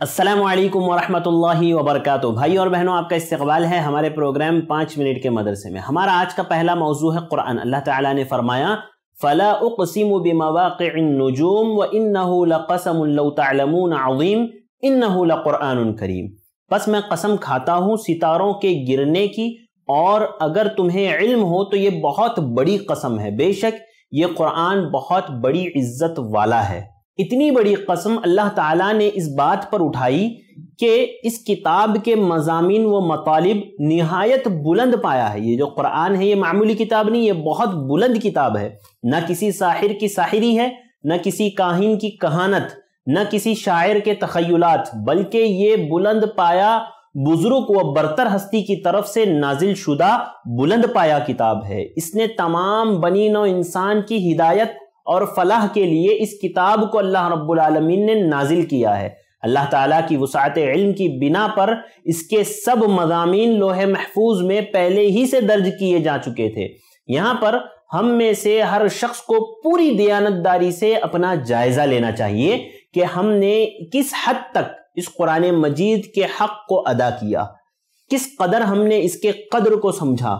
असलम वरहमल वबरक भाई और बहनों आपका इस्तकबाल है हमारे प्रोग्राम पाँच मिनट के मदरसे में हमारा आज का पहला मौजू है कुरान अल्लाह ताला ने फरमाया फ़ला उकसिम बमवाक़ुम व इनकसमतमूनज़ीम इनकुरान करीम बस मैं कसम खाता हूँ सितारों के गिरने की और अगर तुम्हें इल्म हो तो ये बहुत बड़ी कसम है बेशक ये कुरान बहुत बड़ी इज्जत वाला है इतनी बड़ी कसम अल्लाह ताला ने इस बात पर उठाई कि इस किताब के मजामी व मतालिब नहायत बुलंद पाया है ये जो कुरान है ये मामूली किताब नहीं ये बहुत बुलंद किताब है ना किसी साहिर की साहिरी है ना किसी काहिन की कहानत ना किसी शायर के तखयलात बल्कि ये बुलंद पाया बुजुर्ग व बरतर हस्ती की तरफ से नाजिल शुदा बुलंद पाया किताब है इसने तमाम बनी नौ इंसान की हिदायत और फलाह के लिए इस किताब को अल्लाह रब्बुल ने नाजिल किया है अल्लाह ताला की वसात इल्म की बिना पर इसके सब मजामी लोहे महफूज में पहले ही से दर्ज किए जा चुके थे यहाँ पर हम में से हर शख्स को पूरी दयानतदारी से अपना जायज़ा लेना चाहिए कि हमने किस हद तक इस कुरान मजीद के हक को अदा किया किस कदर हमने इसके कदर को समझा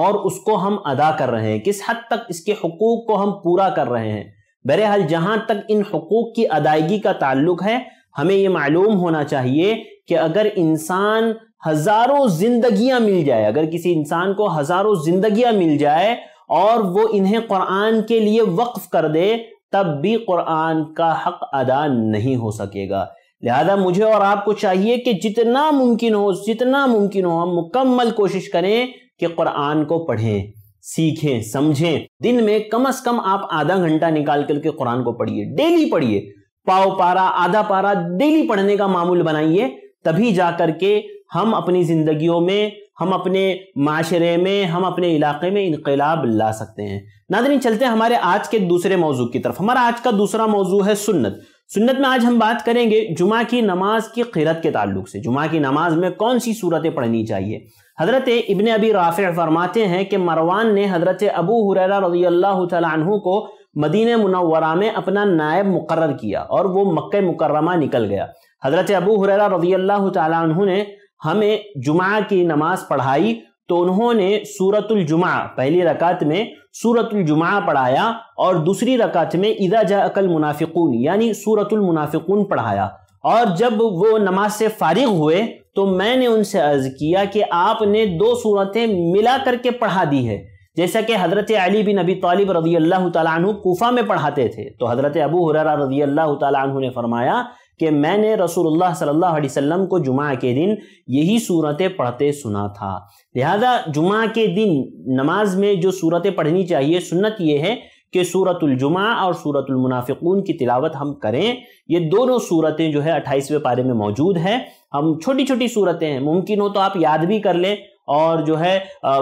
और उसको हम अदा कर रहे हैं किस हद तक इसके हकूक़ को हम पूरा कर रहे हैं बहरहाल जहां तक इन हकूक़ की अदायगी का ताल्लुक है हमें यह मालूम होना चाहिए कि अगर इंसान हज़ारों जिंदगियां मिल जाए अगर किसी इंसान को हज़ारों जिंदगियां मिल जाए और वो इन्हें कुरान के लिए वक्फ कर दे तब भी कुरान का हक अदा नहीं हो सकेगा लिहाजा मुझे और आपको चाहिए कि जितना मुमकिन हो जितना मुमकिन हो हम मुकम्मल कोशिश करें कि कुरान को पढ़ें सीखें समझें दिन में कम अज कम आप आधा घंटा निकाल करके कुरान को पढ़िए डेली पढ़िए पाओ पारा आधा पारा डेली पढ़ने का मामूल बनाइए तभी जा करके हम अपनी ज़िंदगियों में हम अपने माशरे में हम अपने इलाके में इनकलाब ला सकते हैं नादरी चलते हैं हमारे आज के दूसरे मौजू की तरफ हमारा आज का दूसरा मौजू है सुन्नत सुन्नत में आज हम बात करेंगे जुमा की नमाज की किरत के ताल्लुक से जुमा की नमाज में कौन सी सूरतें पढ़नी चाहिए हज़रत इबन अबी राफ़ फरमाते हैं कि मरवान ने हज़रत अबू हुररा रजी अल्लाह तु को मदीन मुनवरा में अपना नायब मुकर किया और वो मक् मुकरमा निकल गया हज़रत अबू हुररा रजी अल्लाह तु ने हमें जुमा की नमाज़ पढ़ाई तो उन्होंने सूरतुल जुमा पहली रकात में सूरतुल जुमा पढ़ाया और दूसरी रकात में इदा जा अकल मुनाफिकून यानी सूरतुल मुनाफिकून पढ़ाया और जब वो नमाज से फारिग हुए तो मैंने उनसे अर्ज किया कि आपने दो सूरतें मिला करके पढ़ा दी है जैसा कि हज़रत अली बिन नबी तालिब रजी अल्लाह तु कोफ़ा में पढ़ाते थे तो हज़रत अबू हुररा रजी अल्लाह तु ने फरमाया कि मैंने रसूलुल्लाह सल्लल्लाहु अलैहि वसल्लम को जुमा के दिन यही सूरतें पढ़ते सुना था लिहाजा जुमा के दिन नमाज में जो सूरतें पढ़नी चाहिए सुन्नत ये है कि सूरतुलजुमा और सूरतुलमुनाफ़िकून की तिलावत हम करें ये दोनों सूरतें जो है अट्ठाईसवें पारे में मौजूद है हम छोटी छोटी सूरतें हैं मुमकिन हो तो आप याद भी कर लें और जो है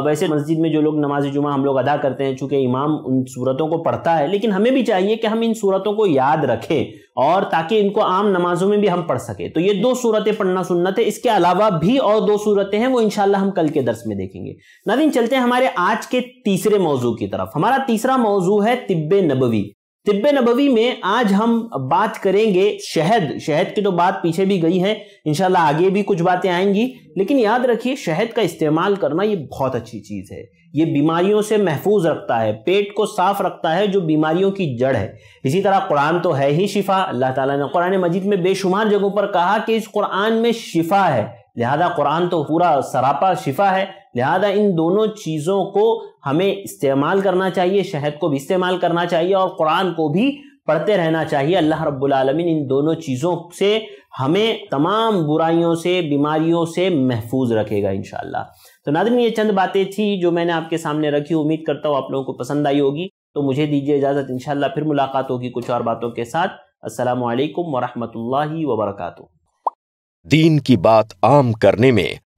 वैसे मस्जिद में जो लोग नमाज जुमा हम लोग अदा करते हैं चूंकि इमाम उन सूरतों को पढ़ता है लेकिन हमें भी चाहिए कि हम इन सूरतों को याद रखें और ताकि इनको आम नमाजों में भी हम पढ़ सकें तो ये दो सूरतें पढ़ना सुनना थे इसके अलावा भी और दो सूरतें हैं वो इनशाला हम कल के दर्स में देखेंगे नादिन चलते हैं हमारे आज के तीसरे मौजू की तरफ हमारा तीसरा मौजू है तिब्बे नबवी तिब्ब नबवी में आज हम बात करेंगे शहद शहद की तो बात पीछे भी गई है इनशाला आगे भी कुछ बातें आएंगी लेकिन याद रखिए शहद का इस्तेमाल करना ये बहुत अच्छी चीज़ है ये बीमारियों से महफूज रखता है पेट को साफ रखता है जो बीमारियों की जड़ है इसी तरह कुरान तो है ही शिफा अल्लाह ताला ने कुरान मजीद में बेशुमार जगहों पर कहा कि इस कुरान में शिफा है लिहाजा कुरान तो पूरा सरापा शिफा है लिहाजा इन दोनों चीज़ों को हमें इस्तेमाल करना चाहिए शहद को भी इस्तेमाल करना चाहिए और कुरान को भी पढ़ते रहना चाहिए अल्लाह रब्बुल इन दोनों चीज़ों से हमें तमाम बुराइयों से बीमारियों से महफूज रखेगा इन तो नादिन ये चंद बातें थी जो मैंने आपके सामने रखी उम्मीद करता हूँ आप लोगों को पसंद आई होगी तो मुझे दीजिए इजाज़त इन फिर मुलाकात होगी कुछ और बातों के साथ असलकम वरहमल वबरक दीन की बात आम करने में